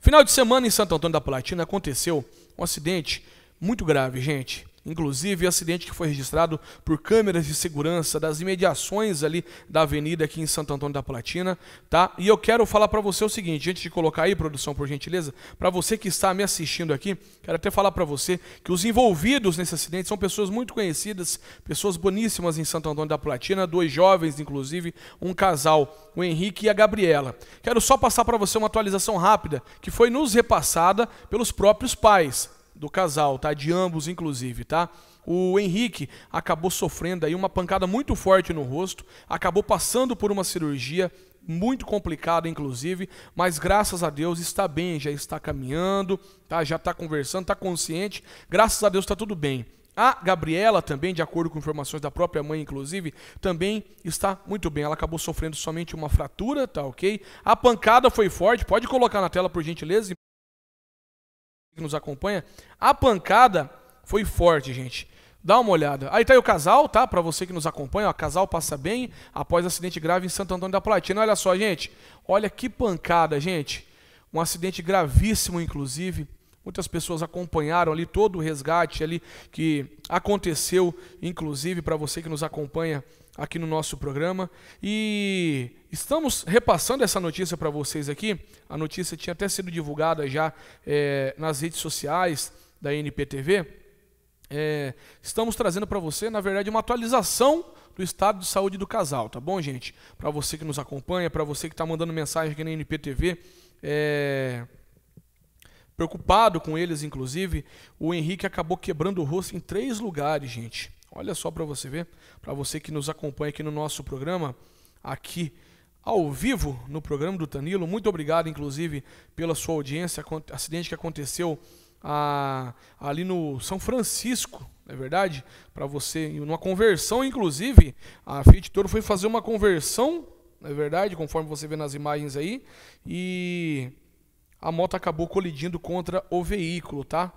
Final de semana em Santo Antônio da Palatina aconteceu um acidente muito grave, gente. Inclusive, acidente que foi registrado por câmeras de segurança das imediações ali da avenida aqui em Santo Antônio da Platina, tá? E eu quero falar para você o seguinte, antes de colocar aí, produção, por gentileza, para você que está me assistindo aqui, quero até falar para você que os envolvidos nesse acidente são pessoas muito conhecidas, pessoas boníssimas em Santo Antônio da Platina, dois jovens, inclusive, um casal, o Henrique e a Gabriela. Quero só passar para você uma atualização rápida que foi nos repassada pelos próprios pais, do casal, tá? De ambos, inclusive, tá? O Henrique acabou sofrendo aí uma pancada muito forte no rosto, acabou passando por uma cirurgia muito complicada, inclusive, mas graças a Deus está bem, já está caminhando, tá? Já está conversando, está consciente. Graças a Deus está tudo bem. A Gabriela também, de acordo com informações da própria mãe, inclusive, também está muito bem. Ela acabou sofrendo somente uma fratura, tá ok? A pancada foi forte, pode colocar na tela por gentileza que nos acompanha, a pancada foi forte, gente. Dá uma olhada. Aí tá aí o casal, tá? Para você que nos acompanha, o casal passa bem após acidente grave em Santo Antônio da Platina. Olha só, gente. Olha que pancada, gente. Um acidente gravíssimo, inclusive. Muitas pessoas acompanharam ali todo o resgate ali que aconteceu, inclusive para você que nos acompanha aqui no nosso programa. E estamos repassando essa notícia para vocês aqui. A notícia tinha até sido divulgada já é, nas redes sociais da NPTV. É, eh, estamos trazendo para você, na verdade, uma atualização do estado de saúde do casal, tá bom, gente? Para você que nos acompanha, para você que está mandando mensagem aqui na NPTV. É eh, Preocupado com eles, inclusive, o Henrique acabou quebrando o rosto em três lugares, gente. Olha só para você ver, para você que nos acompanha aqui no nosso programa, aqui ao vivo no programa do Tanilo. Muito obrigado, inclusive, pela sua audiência. Acidente que aconteceu a, ah, ali no São Francisco, não é verdade? Para você, numa conversão, inclusive, a Fiat Toro foi fazer uma conversão, não é verdade? Conforme você vê nas imagens aí. E a moto acabou colidindo contra o veículo, tá?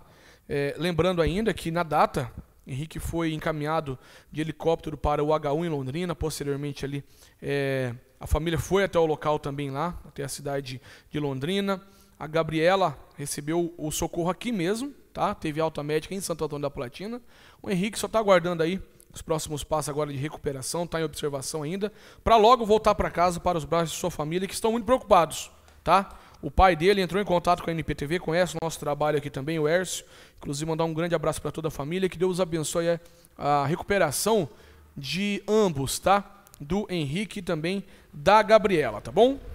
É, lembrando ainda que na data, Henrique foi encaminhado de helicóptero para o H1 em Londrina, posteriormente ali é, a família foi até o local também lá, até a cidade de Londrina. A Gabriela recebeu o socorro aqui mesmo, tá? Teve alta médica em Santo Antônio da Platina. O Henrique só está aguardando aí os próximos passos agora de recuperação, está em observação ainda, para logo voltar para casa, para os braços de sua família, que estão muito preocupados, tá? O pai dele entrou em contato com a NPTV, conhece o nosso trabalho aqui também, o Hércio. Inclusive, mandar um grande abraço para toda a família. Que Deus abençoe é, a recuperação de ambos, tá? Do Henrique e também da Gabriela, tá bom?